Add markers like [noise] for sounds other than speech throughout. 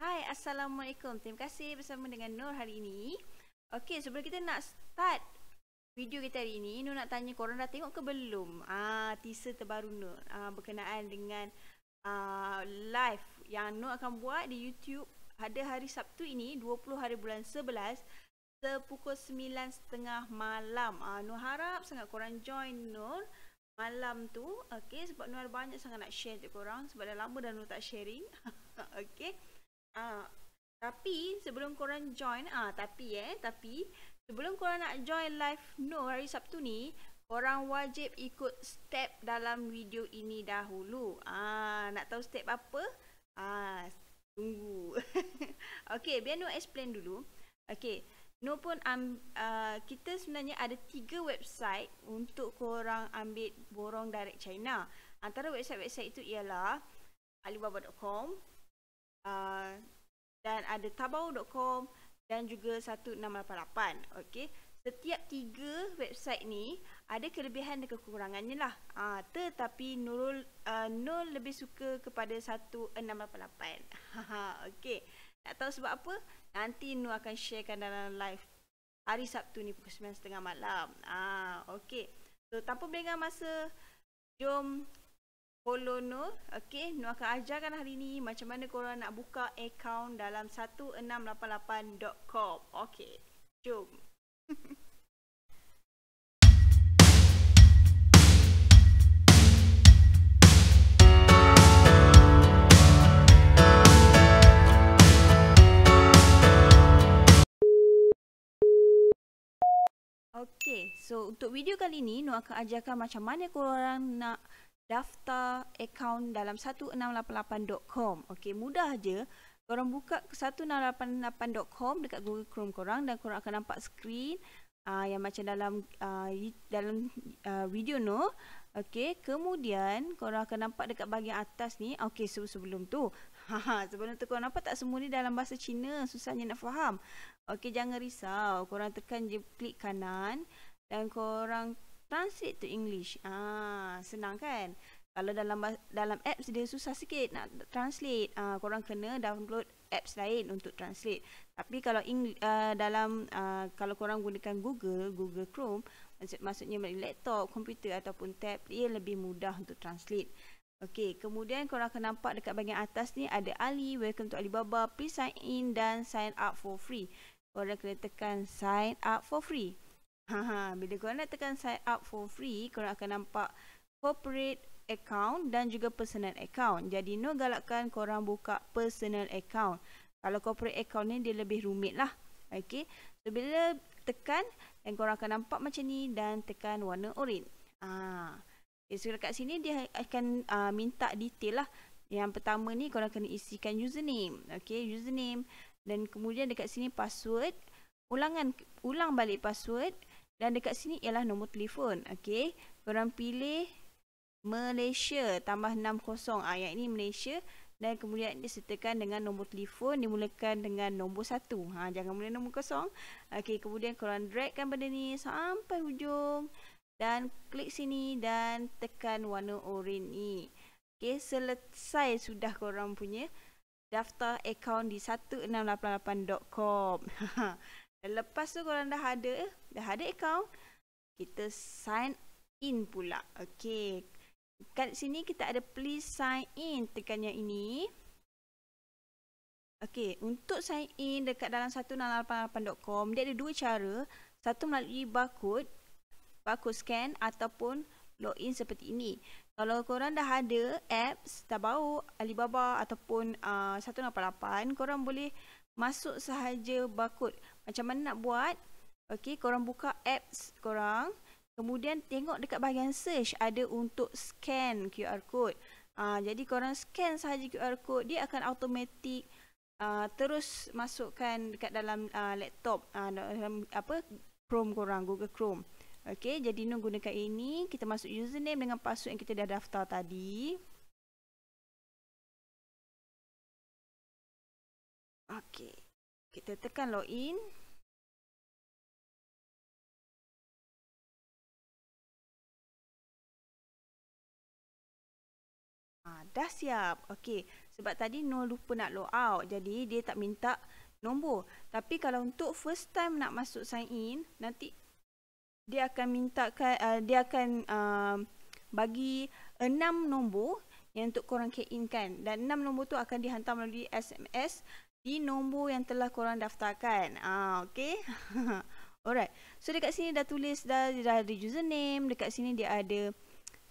Hai, Assalamualaikum. Terima kasih bersama dengan Nur hari ini. Okey, sebelum kita nak start video kita hari ini, Nur nak tanya korang dah tengok ke belum ah, teaser terbaru Nur ah, berkenaan dengan ah, live yang Nur akan buat di YouTube pada hari Sabtu ini, 20 hari bulan 11, sepukul 9.30 malam. Ah, Nur harap sangat korang join Nur malam tu. Okey, sebab Nur banyak sangat nak share untuk korang sebab dah lama dah Nur tak sharing. [laughs] Okey. Ah, tapi sebelum korang join ah tapi eh tapi sebelum korang nak join live no hari Sabtu ni korang wajib ikut step dalam video ini dahulu. Ah, nak tahu step apa? Ah, tunggu. [laughs] okay, biar no explain dulu. Okay, no pun um, uh, kita sebenarnya ada tiga website untuk korang ambil borong direct China. Antara website-website itu ialah alibaba.com, Uh, dan ada tabau.com dan juga 1688. Okey. Setiap tiga website ni ada kelebihan dan kekurangannya lah. Ha, tetapi Nurul uh, Nur lebih suka kepada 1688. [laughs] Okey. Tak tahu sebab apa? Nanti Nur akan sharekan dalam live hari Sabtu ni pukul 9.30 malam. Ah, ha, Okey. So, tanpa bengang masa, jom Follow Nur Okay Nur akan ajarkan hari ni Macam mana korang nak buka Account dalam 1688.com Okay Jom [laughs] Okay, so untuk video kali ni, Nur akan ajarkan macam mana korang nak daftar akaun dalam 1688.com. Okey, mudah aje. Korang buka 1688.com dekat Google Chrome korang dan korang akan nampak screen uh, ah, yang macam dalam uh, dalam uh, video no. Okey, kemudian korang akan nampak dekat bahagian atas ni. Okey, so sebelum tu. Haha, [laughs] sebelum tu korang nampak tak semua ni dalam bahasa Cina, susahnya nak faham. Okey, jangan risau. Korang tekan je klik kanan dan korang translate to English. Ah, senang kan? Kalau dalam dalam apps dia susah sikit nak translate. Ah, korang kena download apps lain untuk translate. Tapi kalau ing, uh, ah, dalam uh, kalau korang gunakan Google, Google Chrome, maksud, maksudnya laptop, komputer ataupun tab, ia lebih mudah untuk translate. Okey, kemudian korang akan nampak dekat bahagian atas ni ada Ali, welcome to Alibaba, please sign in dan sign up for free. Korang kena tekan sign up for free. Haha, bila korang nak tekan sign up for free, korang akan nampak corporate account dan juga personal account. Jadi, no galakkan korang buka personal account. Kalau corporate account ni, dia lebih rumit lah. Okay, so bila tekan, dan korang akan nampak macam ni dan tekan warna orange. Ah, ha. okay, so dekat sini dia akan uh, minta detail lah. Yang pertama ni korang kena isikan username. Okay, username. Dan kemudian dekat sini password. Ulangan, ulang balik password. Dan dekat sini ialah nombor telefon. Okey. Korang pilih Malaysia tambah 60. Ah ha, yang ini Malaysia dan kemudian disertakan dengan nombor telefon dimulakan dengan nombor 1. Ha jangan mula nombor kosong. Okey, kemudian korang dragkan benda ni sampai hujung dan klik sini dan tekan warna oren ni. Okey, selesai sudah korang punya daftar akaun di 1688.com. [laughs] Dan lepas tu korang dah ada dah ada account, kita sign in pula. Okey. Kat sini kita ada please sign in tekan yang ini. Okey, untuk sign in dekat dalam 1688.com, dia ada dua cara. Satu melalui barcode, barcode scan ataupun login seperti ini. Kalau korang dah ada apps Tabau, Alibaba ataupun uh, 188, korang boleh masuk sahaja barcode macam mana nak buat okey korang buka apps korang kemudian tengok dekat bahagian search ada untuk scan QR code uh, jadi korang scan sahaja QR code dia akan automatik uh, ah, terus masukkan dekat dalam uh, laptop uh, dalam apa Chrome korang Google Chrome okey jadi nun gunakan ini kita masuk username dengan password yang kita dah daftar tadi Okay. Kita tekan login. Ha, dah siap. Okey. Sebab tadi no lupa nak log out. Jadi dia tak minta nombor. Tapi kalau untuk first time nak masuk sign in, nanti dia akan minta uh, dia akan uh, bagi enam nombor yang untuk korang key in kan. Dan enam nombor tu akan dihantar melalui SMS di nombor yang telah korang daftarkan. Ah, okay. [laughs] Alright. So dekat sini dah tulis dah dah ada username, dekat sini dia ada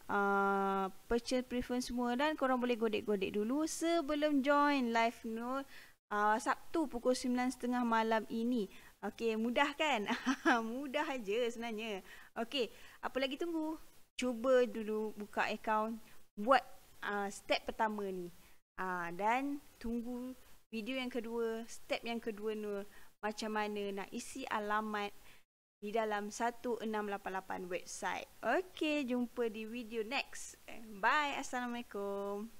uh, purchase preference semua dan korang boleh godek-godek dulu sebelum join live no uh, ah, Sabtu pukul 9.30 malam ini. Okay, mudah kan? [laughs] mudah aja sebenarnya. Okay, apa lagi tunggu? Cuba dulu buka account. Buat uh, step pertama ni. Uh, dan tunggu video yang kedua, step yang kedua Nur, macam mana nak isi alamat di dalam 1688 website. Okey, jumpa di video next. Bye, Assalamualaikum.